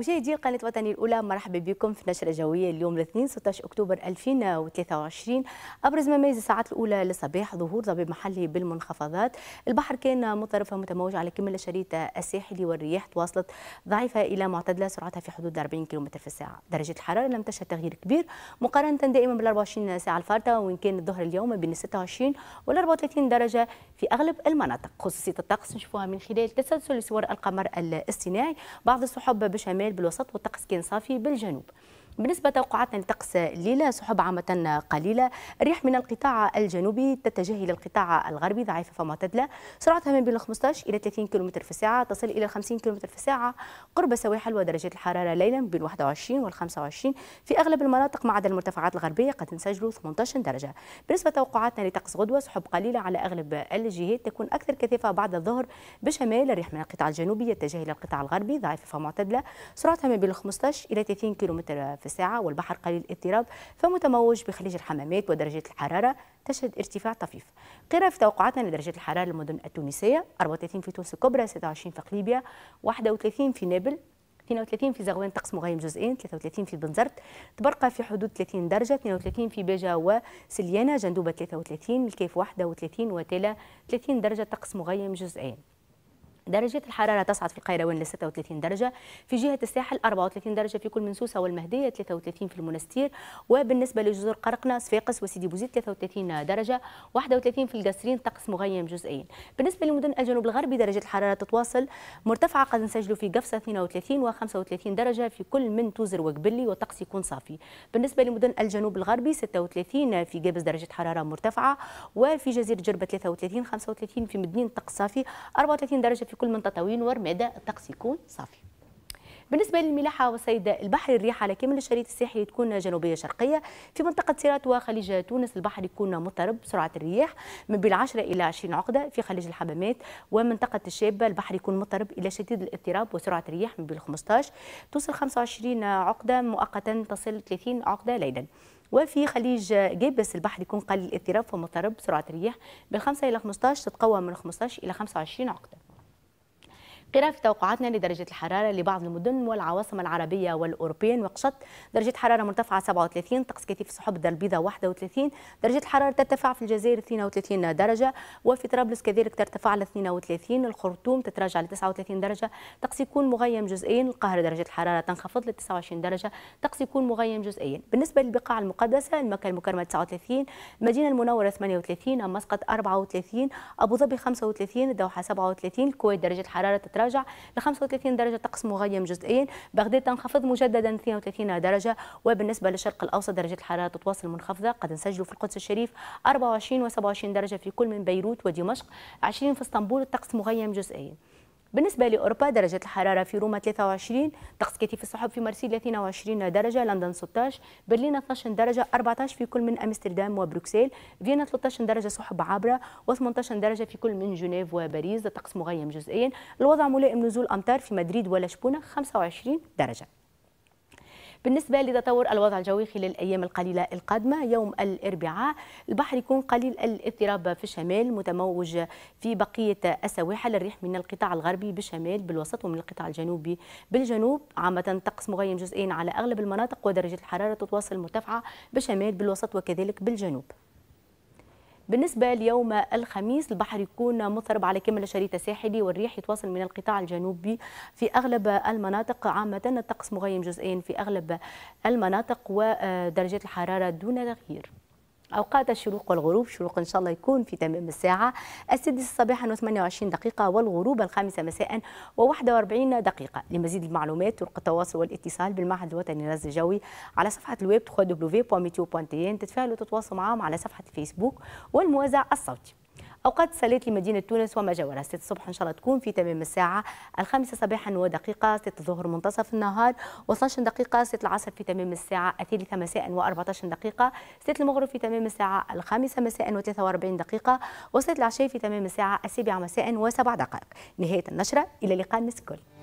مشاهدي قناة وطني الأولى مرحبا بكم في نشرة جوية اليوم الاثنين 16 أكتوبر 2023 أبرز مميز الساعات الأولى للصباح ظهور ضباب محلي بالمنخفضات البحر كان مضطرب متموج على كامل الشريط الساحلي والرياح تواصلت ضعيفة إلى معتدلة سرعتها في حدود 40 كم في الساعة درجة الحرارة لم تشهد تغيير كبير مقارنة دائما بال 24 ساعة الفارطة وإن كان الظهر اليوم بين 26 وال 34 درجة في أغلب المناطق خصوصية الطقس نشوفوها من خلال تسلسل صور القمر الاصطناعي بعض السحب بشمال بالوسط والطقس كان صافي بالجنوب بالنسبة توقعاتنا لطقس الليلة سحب عامة قليلة الريح من القطاع الجنوبي تتجه إلى القطاع الغربي ضعيفة فمعتدلة سرعتها من بين 15 إلى 30 كم في الساعة تصل إلى 50 كم في الساعة قرب سواحل ودرجات الحرارة ليلا بين 21 وال 25 في أغلب المناطق ما عدا المرتفعات الغربية قد تسجل 18 درجة بالنسبة توقعاتنا لطقس غدوة سحب قليلة على أغلب الجهات تكون أكثر كثافة بعد الظهر بشمال الريح من القطاع الجنوبي يتجه إلى القطاع الغربي ضعيفة فمعتدلة سرعتها من بين 15 إلى 30 كم في في الساعة والبحر قليل الاضطراب فمتموج بخليج الحمامات ودرجات الحرارة تشهد ارتفاع طفيف قراءة في توقعاتنا لدرجات الحرارة للمدن التونسية 34 في تونس الكبرى 26 في قليبيا 31 في نابل 32 في زغوان طقس مغيم جزئين 33 في بنزرت تبرقى في حدود 30 درجة 32 في بيجا وسليانة جندوبة 33 الكيف 31 وتلا 30 درجة طقس مغيم جزئين درجة الحرارة تصعد في القيروان ل 36 درجة في جهة الساحل 34 درجة في كل من سوسة والمهدية 33 في المنستير وبالنسبة لجزر قرقنة صفاقس وسيدي بوزيد 33 درجة 31 في القصرين طقس مغيم جزئيا بالنسبة لمدن الجنوب الغربي درجة الحرارة تتواصل مرتفعة قد نسجلوا في قفصة 32 و35 درجة في كل من توزر وقبلي والطقس يكون صافي بالنسبة لمدن الجنوب الغربي 36 في قبس درجة حرارة مرتفعة وفي جزيرة جربة 33 35 في مدنين طقس صافي 34 درجة في في كل من تطاوين ورمادة الطقس يكون صافي بالنسبه للملاحه وصيد البحر الريح على كامل الشريط الساحلي تكون جنوبيه شرقيه في منطقه سيرات وخليج تونس البحر يكون مضطرب سرعه الرياح من بين 10 الى 20 عقده في خليج الحمامات ومنطقه الشابه البحر يكون مضطرب الى شديد الاضطراب وسرعه الرياح من بين 15 توصل 25 عقده مؤقتا تصل 30 عقده ليلا وفي خليج جيبس البحر يكون قليل الاضطراب ومضطرب سرعه الرياح من 5 الى 15 تتقوى من 15 الى 25 عقده قراءة في توقعاتنا لدرجة الحرارة لبعض المدن والعواصم العربية والأوروبية وقشط درجة حرارة مرتفعة 37 طقس كثيف سحب دار البيضاء 31 درجة الحرارة ترتفع في الجزائر 32 درجة وفي طرابلس كذلك ترتفع ل 32 الخرطوم تتراجع ل 39 درجة طقس يكون مغيم جزئيا القاهرة درجة الحرارة تنخفض ل 29 درجة طقس يكون مغيم جزئيا بالنسبة للبقاع المقدسة المكة المكرمة 39 المدينة المنورة 38 مسقط 34 أبو ظبي 35 الدوحة 37 الكويت درجة الحرارة تتراجع ل 35 درجة طقس مغيم جزئيا بغداد تنخفض مجددا 32 درجة وبالنسبة للشرق الأوسط درجة الحرارة تتواصل منخفضة قد نسجل في القدس الشريف 24 و27 درجة في كل من بيروت ودمشق 20 في اسطنبول الطقس مغيم جزئيا بالنسبة لأوروبا درجة الحرارة في روما 23 طقس كثيف السحب في مارسيليا 22 درجة لندن 16 برلين 12 درجة 14 في كل من أمستردام وبروكسيل فيينا 13 درجة سحب عابرة و18 درجة في كل من جنيف وباريس الطقس مغيم جزئيا الوضع ملائم نزول أمطار في مدريد ولشبونة 25 درجة بالنسبه لتطور الوضع الجوي خلال الايام القليله القادمه يوم الاربعاء البحر يكون قليل الاضطراب في الشمال متموج في بقيه السواحل الريح من القطاع الغربي بالشمال بالوسط ومن القطاع الجنوبي بالجنوب عامه طقس مغيم جزئيا على اغلب المناطق ودرجه الحراره تتواصل مرتفعه بالشمال بالوسط وكذلك بالجنوب بالنسبة ليوم الخميس البحر يكون مضطرب على كامل شريط ساحلي والريح يتواصل من القطاع الجنوبي في أغلب المناطق عامة الطقس مغيم جزئين في أغلب المناطق ودرجات الحرارة دون تغيير أوقات الشروق والغروب شروق إن شاء الله يكون في تمام الساعة السادسة صباحا و28 دقيقة والغروب الخامسة مساء و41 دقيقة لمزيد المعلومات طرق التواصل والاتصال بالمعهد الوطني للرصد الجوي على صفحة الويب www.meteo.tn تتفاعلوا وتتواصلوا معهم على صفحة الفيسبوك والموزع الصوتي أوقات سليت لمدينة تونس وما جاورها 6 الصبح إن شاء الله تكون في تمام الساعة الخامسة صباحا ودقيقة 6 الظهر منتصف النهار و12 دقيقة 6 العصر في تمام الساعة الثالثة مساء و14 دقيقة 6 المغرب في تمام الساعة الخامسة مساء و43 دقيقة و6 العشاء في تمام الساعة السابعة مساء و7 دقائق نهاية النشرة إلى لقاء الناس الكل